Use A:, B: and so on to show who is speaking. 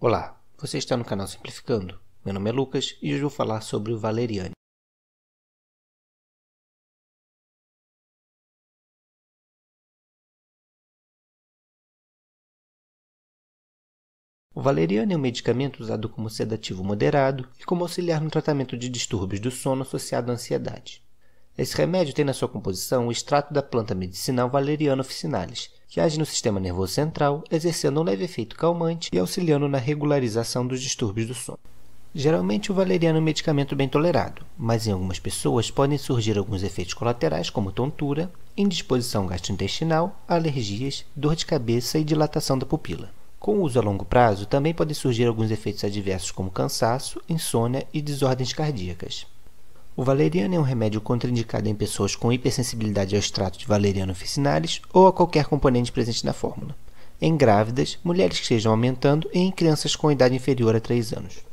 A: Olá, você está no canal Simplificando. Meu nome é Lucas e hoje vou falar sobre o valeriano. O valeriano é um
B: medicamento usado como sedativo moderado e como auxiliar no tratamento de distúrbios do sono associado à ansiedade. Esse remédio tem na sua composição o extrato da planta medicinal Valeriana officinalis, que age no sistema nervoso central, exercendo um leve efeito calmante e auxiliando na regularização dos distúrbios do sono. Geralmente o valeriano é um medicamento bem tolerado, mas em algumas pessoas podem surgir alguns efeitos colaterais como tontura, indisposição gastrointestinal, alergias, dor de cabeça e dilatação da pupila. Com o uso a longo prazo, também podem surgir alguns efeitos adversos como cansaço, insônia e desordens cardíacas. O valeriano é um remédio contraindicado em pessoas com hipersensibilidade ao extrato de valeriano officinalis ou a qualquer componente presente na fórmula, em grávidas, mulheres que estejam aumentando e em crianças com idade inferior a 3 anos.